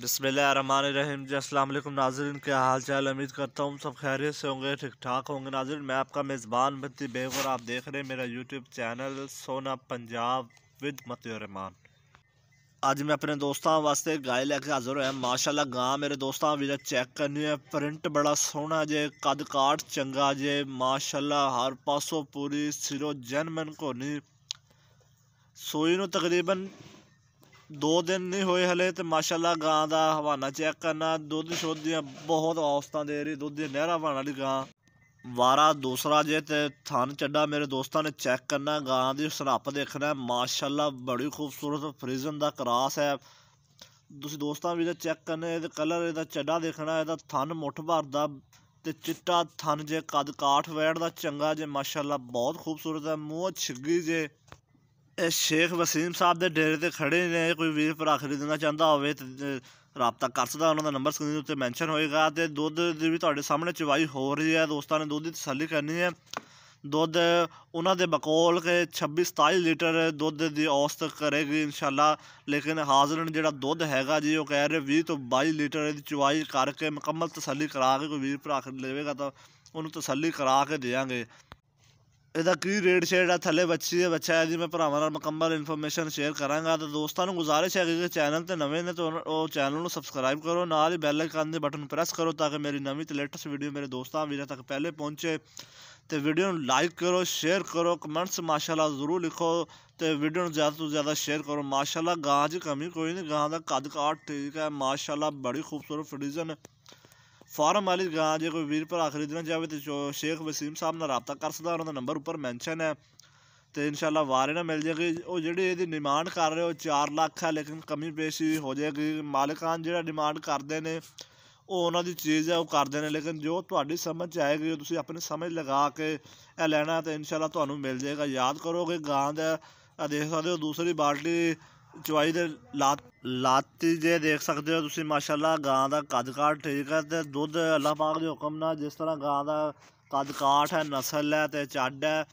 بسم اللہ الرحمن الرحیم جی السلام علیکم ناظرین کیا حال چال امید کرتا ہوں سب خیریت سے ہوں گے ٹھیک ٹھاک ہوں گے ناظرین میں آپ کا میزبان بنتی اور آپ دیکھ رہے ہیں میرا یوٹیوب چینل سونا پنجاب ود مترحمٰن آج میں اپنے دوستوں واسطے گائے لے کے حاضر ہوئے ہیں ماشاءاللہ گا میرے دوستوں ویڈا جی چیک کرنی ہے پرنٹ بڑا سونا جے قد کارٹ چنگا جے ماشاءاللہ ہر پاسوں پوری سرو جنمن کو نہیں سوئی نو تقریباً ਦੋ ਦਿਨ ਨਹੀਂ ਹੋਏ ਹਲੇ ਤੇ ਮਾਸ਼ਾਅੱਲਾ ਗਾਂ ਦਾ ਹਵਾਨਾ ਚੈੱਕ ਕਰਨਾ ਦੁੱਧ ਸ਼ੋਧੀਆਂ ਬਹੁਤ ਔਸਤਾਂ ਦੇ ਰਹੀ ਦੁੱਧ ਦੀ ਨਹਿਰਾ ਹਵਾਨਾ ਵਾਲੀ ਗਾਂ ਵਾਰਾ ਦੂਸਰਾ ਜੇ ਤੇ ਥਨ ਚੱਡਾ ਮੇਰੇ ਦੋਸਤਾਂ ਨੇ ਚੈੱਕ ਕਰਨਾ ਗਾਂ ਦੀ ਸਰਪ ਦੇਖਣਾ ਮਾਸ਼ਾਅੱਲਾ ਬੜੀ ਖੂਬਸੂਰਤ ਫਰੀਜ਼ਨ ਦਾ ਕਰਾਸ ਹੈ ਤੁਸੀਂ ਦੋਸਤਾਂ ਵੀ ਇਹਦਾ ਚੈੱਕ ਕਰਨਾ ਇਹਦਾ ਕਲਰ ਇਹਦਾ ਚੱਡਾ ਦੇਖਣਾ ਇਹਦਾ ਥਨ ਮੁੱਠ ਭਰਦਾ ਤੇ ਚਿੱਟਾ ਥਨ ਜੇ ਕਦ ਕਾਠ ਵੈੜ ਦਾ ਚੰਗਾ ਜੇ ਮਾਸ਼ਾਅੱਲਾ ਬਹੁਤ ਖੂਬਸੂਰਤ ਹੈ ਮੂੰਹ ਛਿੱਗੀ ਜੇ ਸ਼ੇਖ ਵਸੀਮ ਸਾਹਿਬ ਦੇ ਡੇਰੇ ਤੇ ਖੜੇ ਨੇ ਕੋਈ ਵੀਰ ਪਰ ਆਖਰੀ ਦਿਨਾਂ ਚਾਹੁੰਦਾ ਹੋਵੇ ਤੇ ਰਾਬਤਾ ਕਰ ਸਕਦਾ ਉਹਨਾਂ ਦਾ ਨੰਬਰ ਸਕਰੀਨ ਉੱਤੇ ਮੈਂਸ਼ਨ ਹੋਏਗਾ ਤੇ ਦੁੱਧ ਦੀ ਵੀ ਤੁਹਾਡੇ ਸਾਹਮਣੇ ਚਵਾਈ ਹੋ ਰਹੀ ਹੈ ਦੋਸਤਾਂ ਨੇ ਦੁੱਧ ਦੀ ਤਸੱਲੀ ਕਰਨੀ ਹੈ ਦੁੱਧ ਉਹਨਾਂ ਦੇ ਬਕੋਲ ਕੇ 26 27 ਲੀਟਰ ਦੁੱਧ ਦੀ ਔਸਤ ਕਰੇਗੀ ਇਨਸ਼ਾਅੱਲਾ ਲੇਕਿਨ ਹਾਜ਼ਰਨ ਜਿਹੜਾ ਦੁੱਧ ਹੈਗਾ ਜੀ ਉਹ ਕਹਿ ਰਹੇ 20 ਤੋਂ 22 ਲੀਟਰ ਦੀ ਚਵਾਈ ਕਰਕੇ ਮੁਕੰਮਲ ਤਸੱਲੀ ਕਰਾ ਕੇ ਕੋਈ ਵੀਰ ਪਰ ਆਖਰੀ ਲਵੇਗਾ ਤਾਂ ਉਹਨੂੰ ਤਸੱਲੀ ਕਰਾ ਕੇ ਦੇਵਾਂਗੇ یہ ریٹ شیٹ ہے تھلے بچی ہے بچا ہے جی میں پڑاوا مکمل انفارمیشن شیئر کروں گا تو دوستوں کو گزارش ہے کہ چینل تو نئے نے تو چینل سبسکرائب کرو نہ ہی بہلیکانے بٹن پرو تاکہ میری نوٹسٹ ویڈیو میرے دوست تک پہلے پہنچے تو بھی لائک کرو شیئر کرو کمنٹس ماشاء اللہ ضرور لکھو تو ویڈیو زیادہ تو زیادہ شیئر کرو ماشاء اللہ گاہ چیز کمی کوئی نہیں گاؤں کا کد کارٹ ٹھیک ہے ماشاء اللہ بڑی خوبصورت ریزن ਫਾਰਮ ਵਾਲੀ ਗਾਂ ਜੇ ਕੋਈ ਵੀਰ ਭਰਾ ਖਰੀਦਣਾ ਚਾਹਵੇ ਤੇ ਸ਼ੇਖ ਵਸੀਮ ਸਾਹਿਬ ਨਾਲ رابطہ ਕਰ ਸਕਦਾ ਉਹਨਾਂ ਦਾ ਨੰਬਰ ਉੱਪਰ ਮੈਂਸ਼ਨ ਹੈ ਤੇ ਇਨਸ਼ਾਅੱਲਾ ਵਾਰੇ ਨਾ ਮਿਲ ਜੇਗੀ ਉਹ ਜਿਹੜੇ ਇਹਦੀ ਡਿਮਾਂਡ ਕਰ ਰਹੇ ਉਹ 4 ਲੱਖ ਹੈ ਲੇਕਿਨ ਕਮੀ ਪੇਸ਼ੀ ਹੋ ਜਾਏਗੀ ਮਾਲਕਾਂ ਜਿਹੜਾ ਡਿਮਾਂਡ ਕਰਦੇ ਨੇ ਉਹ ਉਹਨਾਂ ਦੀ ਚੀਜ਼ ਹੈ ਉਹ ਕਰਦੇ ਨੇ ਲੇਕਿਨ ਜੋ ਤੁਹਾਡੀ ਸਮਝ ਚ ਆਏਗੀ ਤੁਸੀਂ ਆਪਣੀ ਸਮਝ ਲਗਾ ਕੇ ਇਹ ਲੈਣਾ ਤੇ ਇਨਸ਼ਾਅੱਲਾ ਤੁਹਾਨੂੰ ਮਿਲ ਜਾਏਗਾ ਯਾਦ ਕਰੋਗੇ ਗਾਂ ਦਾ ਦੇਖ ਸਕਦੇ ਹੋ ਦੂਸਰੀ ਬਾਲਟੀ ਚਵਾਈ ਦੇ ਲਾਤ ਲਾਤੀ ਜੇ ਦੇਖ ਸਕਦੇ ਹੋ ਤੁਸੀਂ ਮਾਸ਼ਾਅੱਲਾ ਗਾਂ ਦਾ ਕੱਦ ਕਾਠ ਠੀਕ ਹੈ ਤੇ ਦੁੱਧ ਅੱਲਾਹ ਪਾਕ ਦੇ ਹੁਕਮ ਨਾਲ ਜਿਸ ਤਰ੍ਹਾਂ ਗਾਂ ਦਾ ਕੱਦ ਕਾਠ ਹੈ ਨਸਲ ਹੈ ਤੇ ਚੱਡ ਹੈ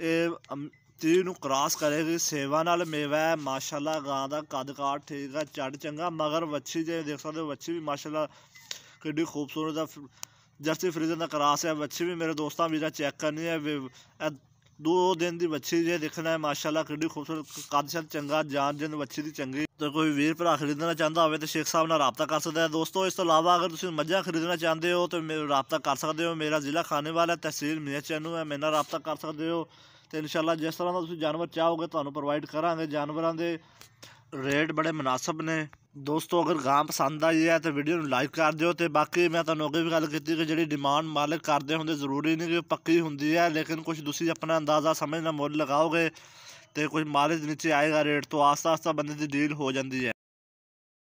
ਇਹ ਤੀ ਨੂੰ ਕ੍ਰਾਸ ਕਰੇਗੀ ਸੇਵਾ ਨਾਲ ਮੇਵਾ ਹੈ ਮਾਸ਼ਾਅੱਲਾ ਗਾਂ ਦਾ ਕੱਦ ਕਾਠ ਠੀਕ ਹੈ ਚੱਡ ਚੰਗਾ ਮਗਰ ਵੱਛੀ ਜੇ ਦੇਖ ਸਕਦੇ ਹੋ ਵੱਛੀ ਵੀ ਮਾਸ਼ਾਅੱਲਾ ਕਿੰਨੀ ਖੂਬਸੂਰਤ ਹੈ ਜਰਸੀ ਫਰੀਜ਼ਨ ਦਾ ਕਰਾਸ ਹੈ ਵੱਛੀ ਵੀ ਮੇਰੇ ਦੋਸਤਾਂ ਵੀਰਾਂ ਚੈੱਕ ਕਰਨੀ ਹੈ ਦੋ ਦਿਨ ਦੀ ਵੱਛੀ ਜੇ ਦੇਖਣਾ ਹੈ ਮਾਸ਼ਾਅੱਲਾ ਕਿੰਨੀ ਖੂਬਸੂਰਤ ਕੱਦ ਚੰਗਾ ਜਾਨ ਜਨ ਵੱਛੀ ਦੀ ਚੰਗੀ ਤੇ ਕੋਈ ਵੀਰ ਭਰਾ ਖਰੀਦਣਾ ਚਾਹੁੰਦਾ ਹੋਵੇ ਤੇ ਸ਼ੇਖ ਸਾਹਿਬ ਨਾਲ ਰਾਬਤਾ ਕਰ ਸਕਦਾ ਹੈ ਦੋਸਤੋ ਇਸ ਤੋਂ ਇਲਾਵਾ ਅਗਰ ਤੁਸੀਂ ਮੱਝਾਂ ਖਰੀਦਣਾ ਚਾਹੁੰਦੇ ਹੋ ਤਾਂ ਮੇਰਾ ਰਾਬਤਾ ਕਰ ਸਕਦੇ ਹੋ ਮੇਰਾ ਜ਼ਿਲ੍ਹਾ ਖਾਨੇਵਾਲ ਹੈ ਤਹਿਸੀਲ ਮੀਆਂਚੈਨੂ ਹੈ ਮੇਰੇ ਨਾਲ ਰਾਬਤਾ ਕਰ ਸਕਦੇ ਹੋ ਤੇ ਇਨਸ਼ਾਅੱਲਾ ਜਿਸ ਤਰ੍ਹਾਂ ਦਾ ਤੁਸੀਂ ਜਾਨਵਰ ਚਾਹੋਗੇ ਤੁਹਾਨੂੰ ਪ੍ਰੋਵਾਈਡ ਕਰਾਂਗੇ ਜਾਨਵਰਾਂ ਦੇ ਰੇਟ ਬੜੇ ਮناسب ਨੇ ਦੋਸਤੋ ਅਗਰ ਗਾਂ ਪਸੰਦ ਆਈ ਹੈ ਤਾਂ ਵੀਡੀਓ ਨੂੰ ਲਾਈਕ ਕਰ ਦਿਓ ਤੇ ਬਾਕੀ ਮੈਂ ਤੁਹਾਨੂੰ ਅੱਗੇ ਵੀ ਗੱਲ ਕੀਤੀ ਕਿ ਜਿਹੜੀ ਡਿਮਾਂਡ ਮਾਲਕ ਕਰਦੇ ਹੁੰਦੇ ਜ਼ਰੂਰੀ ਨਹੀਂ ਕਿ ਪੱਕੀ ਹੁੰਦੀ ਹੈ ਲੇਕਿਨ ਕੁਝ ਤੁਸੀਂ ਆਪਣਾ ਅੰਦਾਜ਼ਾ ਸਮਝਣਾ ਮੁੱਲ ਲਗਾਓਗੇ ਤੇ ਕੁਝ ਮਾਲਕ ਨੀਚੇ ਆਏਗਾ ਰੇਟ ਤੋਂ ਆਸਤਾ ਆਸਤਾ ਬੰਦੇ ਦੀ ਡੀਲ ਹੋ ਜਾਂਦੀ ਹੈ